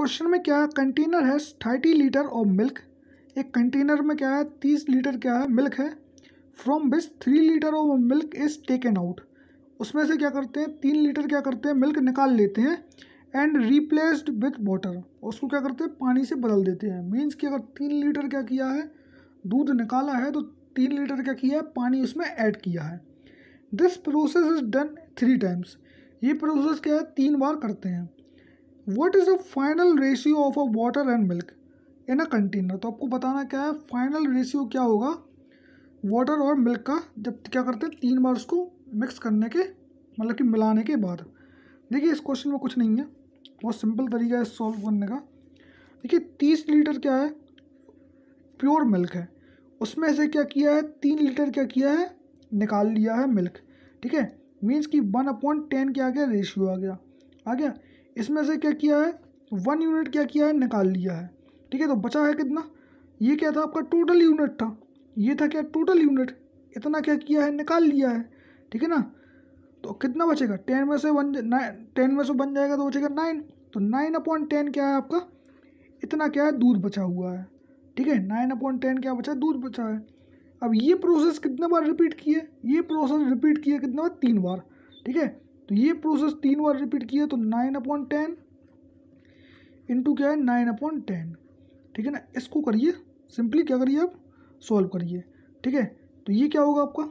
question में क्या है कंटेनर है थर्टी लीटर ऑफ मिल्क एक कंटेनर में क्या है तीस लीटर क्या है मिल्क है from this three litre of milk is taken out उसमें से क्या करते हैं तीन लीटर क्या करते हैं मिल्क निकाल लेते हैं एंड रिप्लेस्ड विथ वाटर उसको क्या करते हैं पानी से बदल देते हैं मीन्स कि अगर तीन लीटर क्या किया है दूध निकाला है तो तीन लीटर क्या किया है पानी उसमें ऐड किया है this process is done three times ये प्रोसेस क्या है तीन बार करते हैं what is the final ratio of a water and milk in a container तो आपको बताना क्या है फाइनल रेशियो क्या होगा वाटर और मिल्क का जब क्या करते हैं तीन बार उसको मिक्स करने के मतलब कि मिलाने के बाद देखिए इस क्वेश्चन में कुछ नहीं है बहुत सिंपल तरीका है सॉल्व करने का देखिए तीस लीटर क्या है प्योर मिल्क है उसमें से क्या किया है तीन लीटर क्या किया है निकाल लिया है मिल्क ठीक है मीन्स कि वन अपॉइंट टेन क्या आ गया रेशियो आ गया आ गया इसमें से क्या किया है वन यूनिट क्या किया है निकाल लिया है ठीक है तो बचा है कितना ये क्या था आपका टोटल यूनिट था ये था क्या टोटल यूनिट इतना क्या किया है निकाल लिया है ठीक है ना तो कितना बचेगा टेन में से वन टेन में से बन जाएगा तो बचेगा नाइन तो नाइन अपॉइंट टेन क्या है आपका इतना क्या है दूध बचा हुआ है ठीक है नाइन अपॉइंट टेन क्या बचा दूध बचा है अब ये प्रोसेस कितने बार रिपीट किए ये प्रोसेस रिपीट किए कितने बार तीन बार ठीक है तो ये प्रोसेस तीन बार रिपीट किया तो नाइन अपॉइंट टेन इंटू क्या है नाइन अपॉइंट टेन ठीक है ना इसको करिए सिंपली क्या करिए आप सॉल्व करिए ठीक है तो ये क्या होगा आपका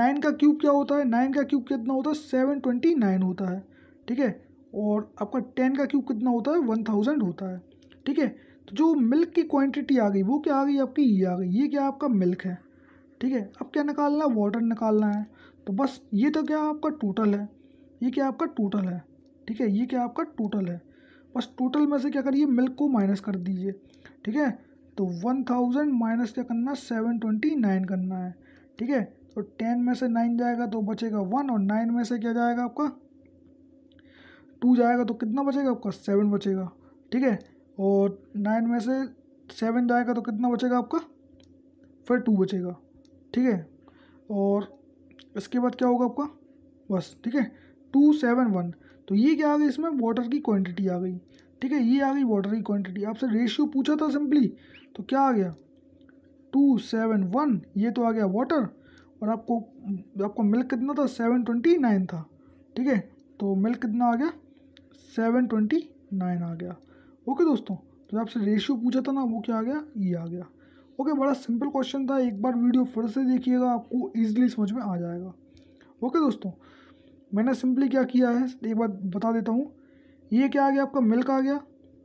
नाइन का क्यूब क्या होता है नाइन का क्यूब कितना होता है सेवन ट्वेंटी नाइन होता है ठीक है और आपका टेन का क्यूब कितना होता है वन थाउजेंड होता है ठीक है तो जो मिल्क की क्वांटिटी आ गई वो क्या आ गई आपकी ये आ गई ये क्या आपका मिल्क है ठीक है अब क्या निकालना है वाटर निकालना है तो बस ये तो क्या आपका टोटल है ये क्या आपका टोटल है ठीक है ये क्या आपका टोटल है बस टोटल में से क्या करिए मिल्क को माइनस कर दीजिए ठीक है तो वन थाउजेंड माइनस क्या करना सेवन ट्वेंटी नाइन करना है ठीक है तो टेन में से नाइन जाएगा तो बचेगा वन और नाइन में से क्या जाएगा आपका टू जाएगा तो कितना बचेगा आपका सेवन बचेगा ठीक है और नाइन में से सेवन जाएगा तो कितना बचेगा आपका फिर टू बचेगा ठीक है और इसके बाद क्या होगा आपका बस ठीक है टू सेवन वन तो ये क्या आ गई इसमें वाटर की क्वांटिटी आ गई ठीक है ये आ गई वाटर की क्वांटिटी आपसे रेशियो पूछा था सिंपली तो क्या आ गया टू सेवन वन ये तो आ गया वाटर और आपको आपका मिल्क कितना था सेवन ट्वेंटी नाइन था ठीक है तो मिल्क कितना आ गया सेवन ट्वेंटी नाइन आ गया ओके दोस्तों तो आपसे रेशियो पूछा था ना वो क्या आ गया ये आ गया ओके बड़ा सिंपल क्वेश्चन था एक बार वीडियो फिर से देखिएगा आपको ईजिली समझ में आ जाएगा ओके दोस्तों मैंने सिंपली क्या किया है एक बार बता देता हूँ ये क्या आ गया आपका मिल्क आ गया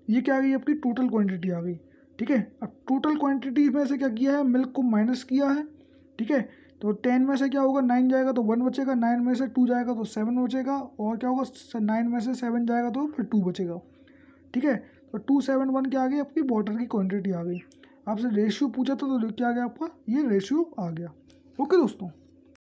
ये क्या आ गई आपकी टोटल क्वांटिटी आ गई ठीक है अब टोटल क्वांटिटी में से क्या किया है मिल्क को माइनस किया है ठीक है तो टेन में से क्या होगा नाइन जाएगा तो वन बचेगा नाइन में से टू जाएगा तो सेवन बचेगा और क्या होगा नाइन में से सेवन जाएगा तो फिर टू बचेगा ठीक है तो टू सेवन वन क्या आ गई आपकी वाटर की क्वांटिटी आ गई आपसे रेशियो पूछा था तो क्या आ गया आपका ये रेशियो आ गया ओके दोस्तों